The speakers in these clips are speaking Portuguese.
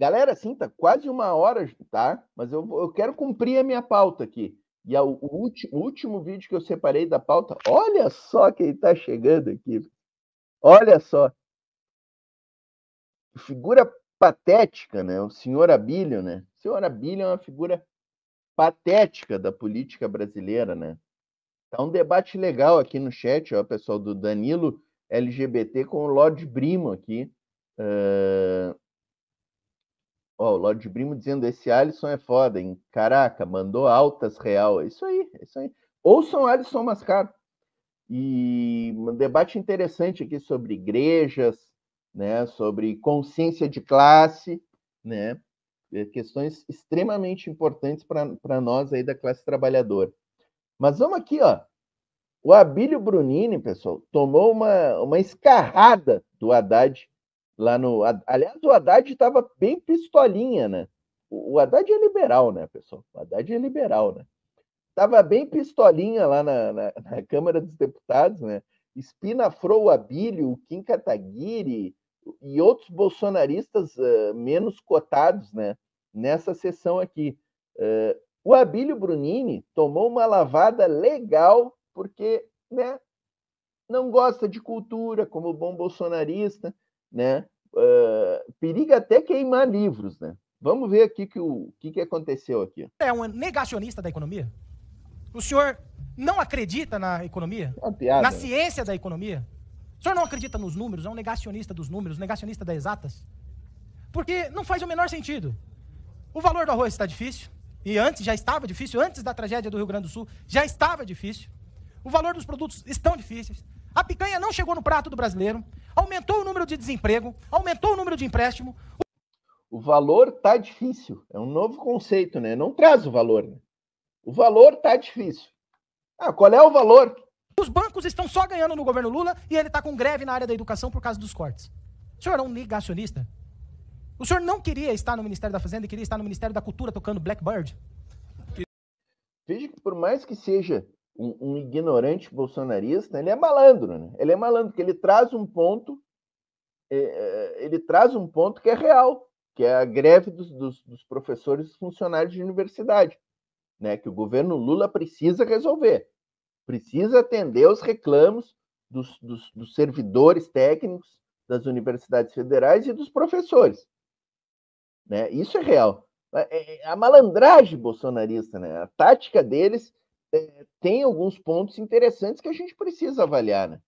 Galera, assim, tá quase uma hora, tá? Mas eu, eu quero cumprir a minha pauta aqui. E o, último, o último vídeo que eu separei da pauta, olha só quem tá chegando aqui. Olha só. Figura patética, né? O senhor Abílio, né? O senhor Abílio é uma figura patética da política brasileira, né? Tá um debate legal aqui no chat, ó, pessoal, do Danilo LGBT com o Lorde Brimo aqui. Uh, Ó, o Lorde Brimo dizendo: esse Alisson é foda, hein? Caraca, mandou altas real. É isso aí, é isso aí. Ouçam Alisson Mascaro. E um debate interessante aqui sobre igrejas, né? Sobre consciência de classe, né? Questões extremamente importantes para nós aí da classe trabalhadora. Mas vamos aqui, ó. O Abílio Brunini, pessoal, tomou uma, uma escarrada do Haddad lá no. Aliás, o Haddad estava bem pistolinha, né? O, Haddad é liberal, né, pessoal? O Haddad é liberal, né? Estava bem pistolinha lá na, na, na, Câmara dos Deputados, né? Espinafrou o Abílio, o Kim Kataguiri e outros bolsonaristas uh, menos cotados, né? Nessa sessão aqui. Uh, o Abílio Brunini tomou uma lavada legal, porque, né? Não gosta de cultura, como bom bolsonarista, né? Uh, periga até queimar livros, né? Vamos ver aqui que o que, que aconteceu aqui. É um negacionista da economia? O senhor não acredita na economia? É piada, na né? ciência da economia? O senhor não acredita nos números, é um negacionista dos números, negacionista das exatas? Porque não faz o menor sentido. O valor do arroz está difícil, e antes já estava difícil, antes da tragédia do Rio Grande do Sul já estava difícil. O valor dos produtos estão difíceis. A picanha não chegou no prato do brasileiro, aumentou o número de desemprego, aumentou o número de empréstimo. O valor tá difícil, é um novo conceito, né? Não traz o valor. Né? O valor tá difícil. Ah, qual é o valor? Os bancos estão só ganhando no governo Lula e ele está com greve na área da educação por causa dos cortes. O senhor é um negacionista? O senhor não queria estar no Ministério da Fazenda e queria estar no Ministério da Cultura tocando Blackbird? Veja que por mais que seja um, um, ignorante bolsonarista, ele é malandro, né? Ele é malandro, porque ele traz um ponto, é, é, ele traz um ponto que é real, que é a greve dos, dos, dos professores e funcionários de universidade, né? Que o governo Lula precisa resolver, precisa atender os reclamos dos, dos, dos servidores técnicos das universidades federais e dos professores. Né? Isso é real. É, a malandragem bolsonarista, né? a tática deles é, tem alguns pontos interessantes que a gente precisa avaliar, né?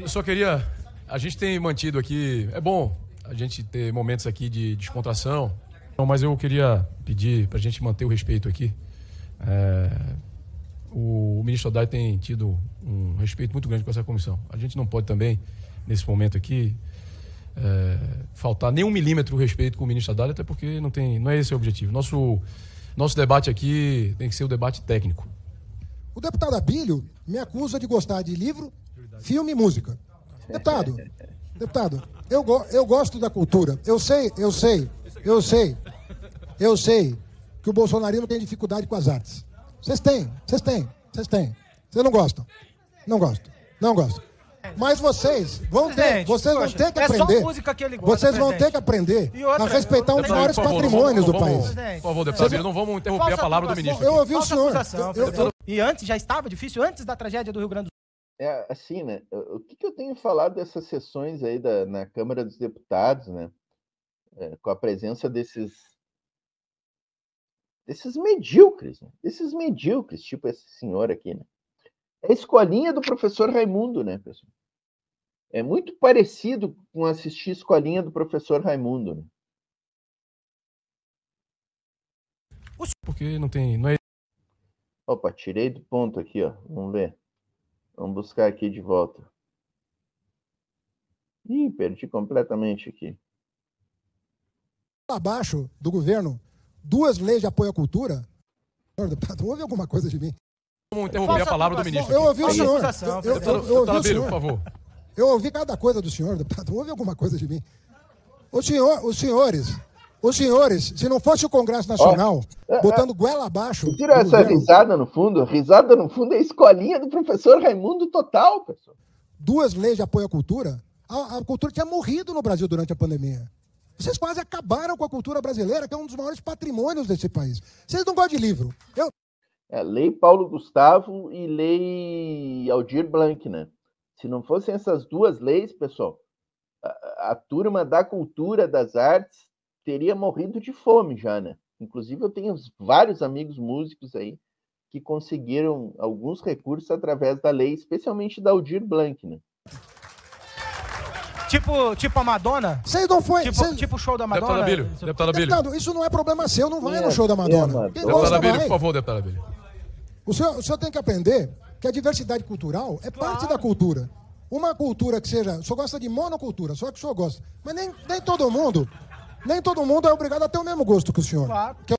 Eu só queria. A gente tem mantido aqui. É bom a gente ter momentos aqui de descontração, então, mas eu queria pedir para a gente manter o respeito aqui. É, o, ministro Haddad tem tido um respeito muito grande com essa comissão. A gente não pode também, nesse momento aqui, é, faltar nem um milímetro respeito com o ministro Haddad, até porque não, tem, não é esse o objetivo. Nosso nosso debate aqui tem que ser o um debate técnico. O deputado Abílio me acusa de gostar de livro, filme e música. Deputado, deputado, eu, go eu gosto da cultura. Eu sei, eu sei, eu sei, eu sei que o bolsonarismo tem dificuldade com as artes. Vocês têm, vocês têm, vocês têm. Vocês não gostam. Não gostam, não gostam. Mas vocês vão ter, Presidente, vocês vão ter que é aprender. música que ele gosta, vocês vão ter que aprender outra, a respeitar um dos maiores patrimônios do país. Por favor, deputado, não vamos interromper a palavra do ministro. Eu ouvi o senhor. E antes, já estava difícil, antes da tragédia do Rio Grande do Sul. É, assim, né? O que, que eu tenho falado dessas sessões aí da, na Câmara dos Deputados, né? É, com a presença desses desses medíocres, né? desses medíocres, tipo esse senhor aqui, né? É a escolinha do professor Raimundo, né, pessoal? É muito parecido com assistir Escolinha do Professor Raimundo. Né? Porque não tem. Não é... Opa, tirei do ponto aqui, ó. Vamos ver. Vamos buscar aqui de volta. Ih, perdi completamente aqui. Abaixo do governo, duas leis de apoio à cultura. Houve alguma coisa de mim? Vamos interromper a palavra do ministro. Aqui. Eu ouvi o senhor. Eu, eu, eu, eu ouvi o senhor. por favor. Eu ouvi cada coisa do senhor, deputado. padre. Houve alguma coisa de mim? Os, senhor, os senhores, os senhores, se não fosse o Congresso Nacional, oh, botando é, goela abaixo. Tira essa governo, risada no fundo. Risada no fundo é a escolinha do professor Raimundo total, pessoal. Duas leis de apoio à cultura. A, a cultura tinha morrido no Brasil durante a pandemia. Vocês quase acabaram com a cultura brasileira, que é um dos maiores patrimônios desse país. Vocês não gostam de livro. Eu... É, lei Paulo Gustavo e lei Aldir Blanc, né? Se não fossem essas duas leis, pessoal, a, a turma da cultura das artes teria morrido de fome já, né? Inclusive, eu tenho vários amigos músicos aí que conseguiram alguns recursos através da lei, especialmente da Aldir Blanc, né? Tipo, tipo a Madonna? Você não foi. Tipo, tipo o show da tá Madonna? Deputado Abílio, deputado tá Abílio. Deputado, isso não é problema seu, não vai é, no show da é, Madonna. É, Deputado tá Abílio, por favor, deputado Abílio. O senhor, o senhor tem que aprender que a diversidade cultural é claro. parte da cultura. Uma cultura que seja. Só gosta de monocultura, só é que o senhor gosta. Mas nem, nem todo mundo. Nem todo mundo é obrigado a ter o mesmo gosto que o senhor. Claro. Que... É,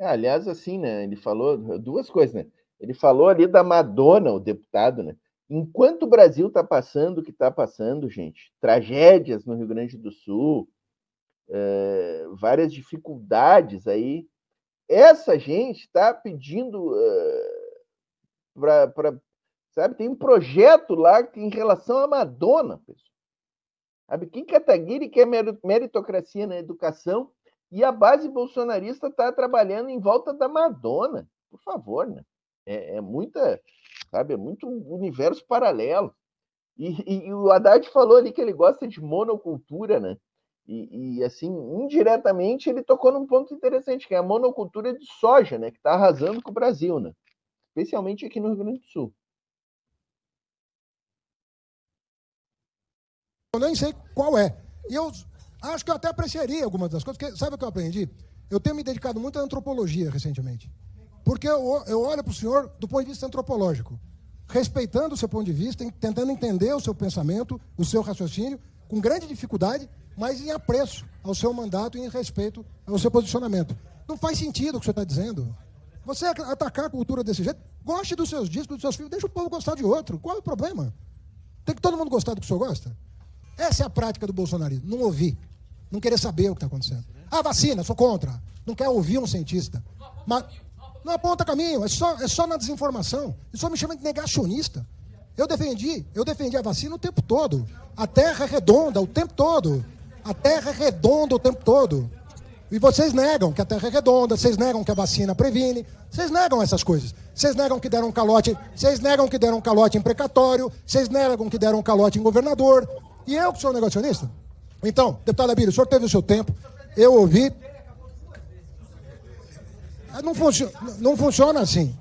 é aliás, assim, né? Ele falou duas coisas, né? Ele falou ali da Madonna, o deputado, né? Enquanto o Brasil está passando o que está passando, gente, tragédias no Rio Grande do Sul, é, várias dificuldades aí, essa gente está pedindo é, pra, pra, sabe? Tem um projeto lá em relação à Madonna, pessoal. Sabe? Kim Kataguiri é quer é meritocracia na educação e a base bolsonarista está trabalhando em volta da Madonna. Por favor, né? É, é muita, sabe? É muito universo paralelo. E, e, e, o Haddad falou ali que ele gosta de monocultura, né? E, e, assim, indiretamente, ele tocou num ponto interessante, que é a monocultura de soja, né? Que está arrasando com o Brasil, né? especialmente aqui no Rio Grande do Sul. Eu nem sei qual é. E eu acho que eu até apreciaria algumas das coisas, porque sabe o que eu aprendi? Eu tenho me dedicado muito à antropologia recentemente. Porque eu, eu olho para o senhor do ponto de vista antropológico, respeitando o seu ponto de vista, tentando entender o seu pensamento, o seu raciocínio, com grande dificuldade, mas em apreço ao seu mandato e em respeito ao seu posicionamento. Não faz sentido o que o senhor está dizendo. Você atacar a cultura desse jeito, goste dos seus discos, dos seus filmes, deixa o povo gostar de outro. Qual é o problema? Tem que todo mundo gostar do que o senhor gosta? Essa é a prática do bolsonarismo. Não ouvir. Não querer saber o que está acontecendo. Ah, vacina, sou contra. Não quer ouvir um cientista. Mas não aponta caminho, é só, é só na desinformação. Isso só me chama de negacionista. Eu defendi, eu defendi a vacina o tempo todo. A terra é redonda o tempo todo. A terra é redonda o tempo todo. E vocês negam que a terra é redonda, vocês negam que a vacina previne, vocês negam essas coisas. Vocês negam que deram um calote, vocês negam que deram um calote em precatório, vocês negam que deram um calote em governador. E eu que sou negacionista? Então, deputado Abílio, o senhor teve o seu tempo, eu ouvi. Ah, não, funcio... não funciona assim.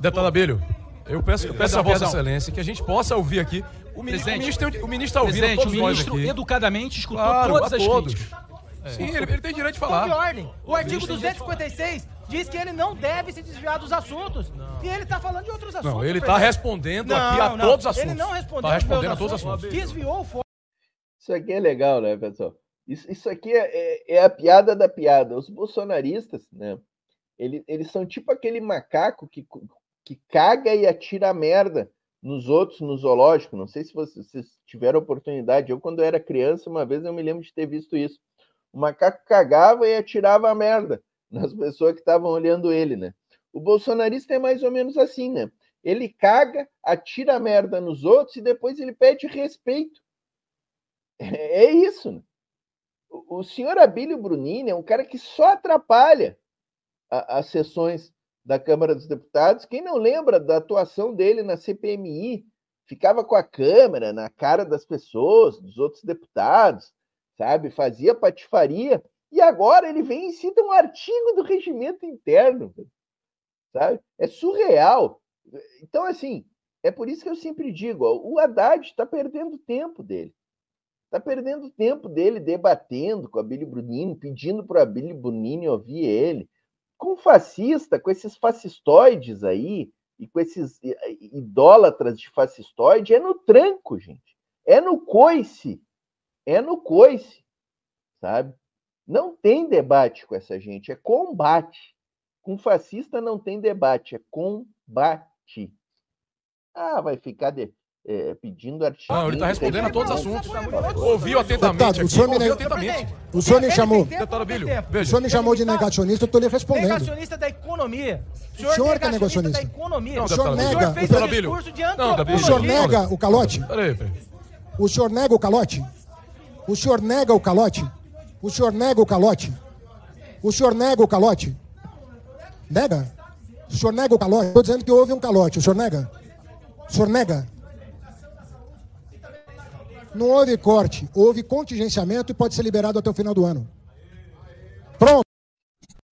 Deputado Abílio, eu peço, eu peço a Vossa Excelência que a gente possa ouvir aqui. O ministro, o ministro, o ministro está ouvindo todos o ministro nós aqui. educadamente escutou claro, todas as todos. críticas. É. Sim, ele, ele, tem direito de falar. Então, ordem. O, artigo 256 diz que ele não deve se desviar dos assuntos. Não. E ele está falando de outros assuntos. Não, ele está é respondendo não, aqui a não. todos os assuntos. Ele não tá respondeu tá respondendo a todos os assuntos. Desviou o foco. Isso aqui é legal, né, pessoal? Isso, isso aqui é, é, é, a piada da piada. Os bolsonaristas, né? Eles, eles são tipo aquele macaco que, que caga e atira a merda nos outros, no zoológico. Não sei se vocês, vocês tiveram oportunidade. Eu, quando era criança, uma vez eu me lembro de ter visto isso o macaco cagava e atirava a merda nas pessoas que estavam olhando ele, né? O bolsonarista é mais ou menos assim, né? Ele caga, atira a merda nos outros e depois ele pede respeito. É, é isso. Né? O senhor Abílio Brunini é um cara que só atrapalha as sessões da Câmara dos Deputados. Quem não lembra da atuação dele na CPMI? Ficava com a câmera na cara das pessoas, dos outros deputados, sabe? Fazia patifaria e agora ele vem e cita um artigo do regimento interno, sabe? É surreal. Então, assim, é por isso que eu sempre digo, ó, o Haddad está perdendo tempo dele. Está perdendo tempo dele debatendo com a Billy Brunini, pedindo para a Billy Brunini ouvir ele. Com fascista, com esses fascistoides aí, e com esses idólatras de fascistoide, é no tranco, gente. É no coice é no coice, sabe? Não tem debate com essa gente, é combate. Com fascista não tem debate, é combate. Ah, vai ficar de, é, pedindo artigo. Não, ah, ele está respondendo a todos os assuntos. Tá Ouviu atentamente. o senhor, atentamente. O senhor me chamou. o senhor me chamou de negacionista, eu estou lhe respondendo. Negacionista da economia. O senhor, que é negacionista. Da economia. o senhor nega. O senhor fez o discurso de antropologia. O senhor nega o calote? Peraí, peraí. O senhor nega o calote? O senhor nega o calote? O senhor nega o calote? O senhor nega o calote? Nega? O senhor nega o calote? Estou dizendo que houve um calote. O senhor nega? O senhor nega? Não houve corte, houve contingenciamento e pode ser liberado até o final do ano. Pronto.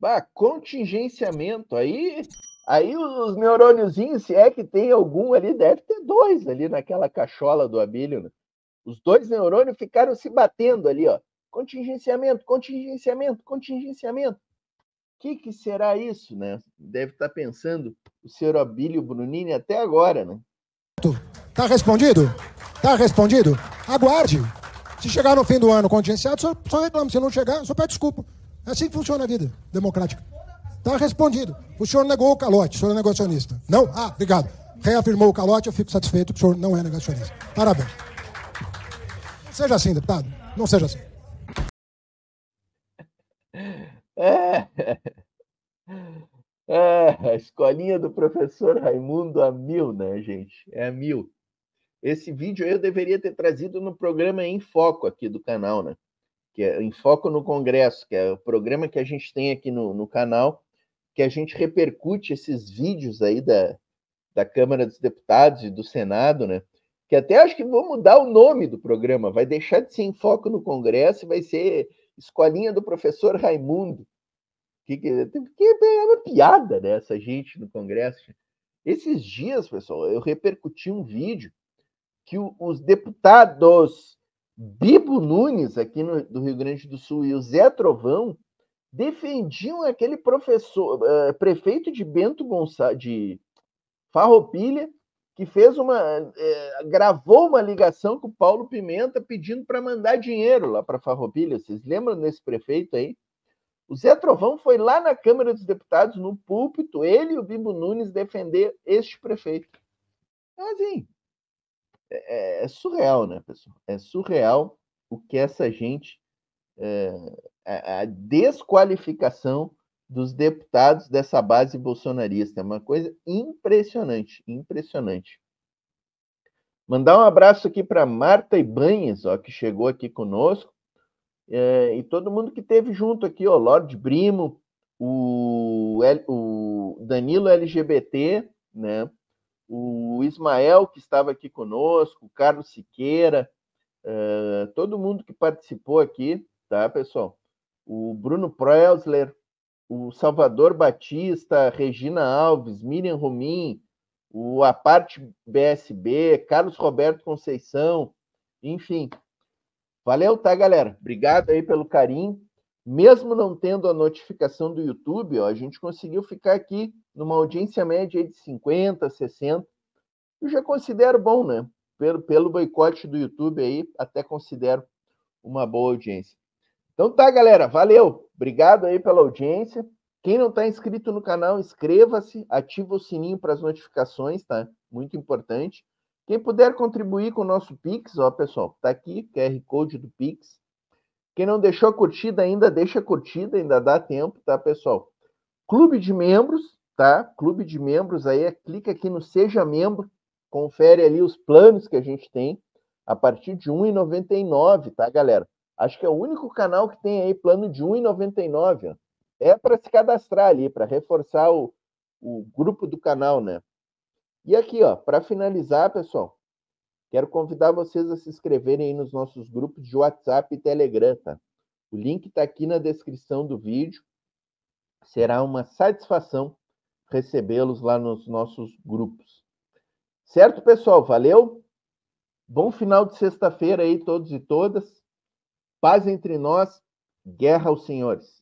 Bah, contingenciamento aí. Aí os neurôniozinhos, se é que tem algum ali, deve ter dois ali naquela cachola do abílio. Né? Os dois neurônios ficaram se batendo ali, ó. Contingenciamento, contingenciamento, contingenciamento. O que, que será isso, né? Deve estar tá pensando o senhor Abílio Brunini até agora, né? Tá respondido? Tá respondido? Aguarde. Se chegar no fim do ano contingenciado, só, só reclama. Se não chegar, só pede desculpa. É assim que funciona a vida democrática. Tá respondido. O senhor negou o calote, o senhor é negacionista. Não? Ah, obrigado. Reafirmou o calote, eu fico satisfeito que o senhor não é negacionista. Parabéns seja assim, deputado. Não seja assim. É. é. a escolinha do professor Raimundo a mil, né, gente? É a mil. Esse vídeo eu deveria ter trazido no programa Em Foco aqui do canal, né? Que é Em Foco no Congresso, que é o programa que a gente tem aqui no, no canal, que a gente repercute esses vídeos aí da, da Câmara dos Deputados e do Senado, né? que até acho que vou mudar o nome do programa, vai deixar de ser em foco no Congresso e vai ser Escolinha do Professor Raimundo. Que, que, porque é, é uma piada, né, essa gente no Congresso. Esses dias, pessoal, eu repercuti um vídeo que o, os deputados Bibo Nunes, aqui no, do Rio Grande do Sul, e o Zé Trovão defendiam aquele professor, uh, prefeito de Bento Gonçalves, de Farroupilha, que fez uma. É, gravou uma ligação com o Paulo Pimenta pedindo para mandar dinheiro lá para Farroupilha. Vocês lembram desse prefeito aí? O Zé Trovão foi lá na Câmara dos Deputados, no púlpito, ele e o Bibo Nunes defender este prefeito. Então, assim, é assim. É, é surreal, né, pessoal? É surreal o que essa gente. É, a, a desqualificação dos deputados dessa base bolsonarista. É uma coisa impressionante, impressionante. Mandar um abraço aqui para Marta Ibanhes, ó, que chegou aqui conosco, é, e todo mundo que teve junto aqui, ó, Lorde Brimo, o, o Danilo LGBT, né? o Ismael, que estava aqui conosco, o Carlos Siqueira, uh, todo mundo que participou aqui, tá, pessoal? O Bruno Preusler, o Salvador Batista, Regina Alves, Miriam Romim, o Aparte BSB, Carlos Roberto Conceição, enfim. Valeu, tá, galera? Obrigado aí pelo carinho. Mesmo não tendo a notificação do YouTube, ó, a gente conseguiu ficar aqui numa audiência média de 50, 60. Eu já considero bom, né? Pelo, pelo boicote do YouTube aí, até considero uma boa audiência. Então tá, galera, valeu. Obrigado aí pela audiência. Quem não está inscrito no canal, inscreva-se, ativa o sininho para as notificações, tá? Muito importante. Quem puder contribuir com o nosso Pix, ó, pessoal, tá aqui, QR Code do Pix. Quem não deixou a curtida ainda, deixa a curtida, ainda dá tempo, tá, pessoal? Clube de membros, tá? Clube de membros aí, é, clica aqui no Seja Membro, confere ali os planos que a gente tem a partir de R$ 1,99, tá, galera? Acho que é o único canal que tem aí plano de 1,99. É para se cadastrar ali, para reforçar o, o grupo do canal, né? E aqui, ó, para finalizar, pessoal, quero convidar vocês a se inscreverem aí nos nossos grupos de WhatsApp e Telegram, tá? O link está aqui na descrição do vídeo. Será uma satisfação recebê-los lá nos nossos grupos. Certo, pessoal? Valeu? Bom final de sexta-feira aí, todos e todas. Paz entre nós, guerra aos senhores.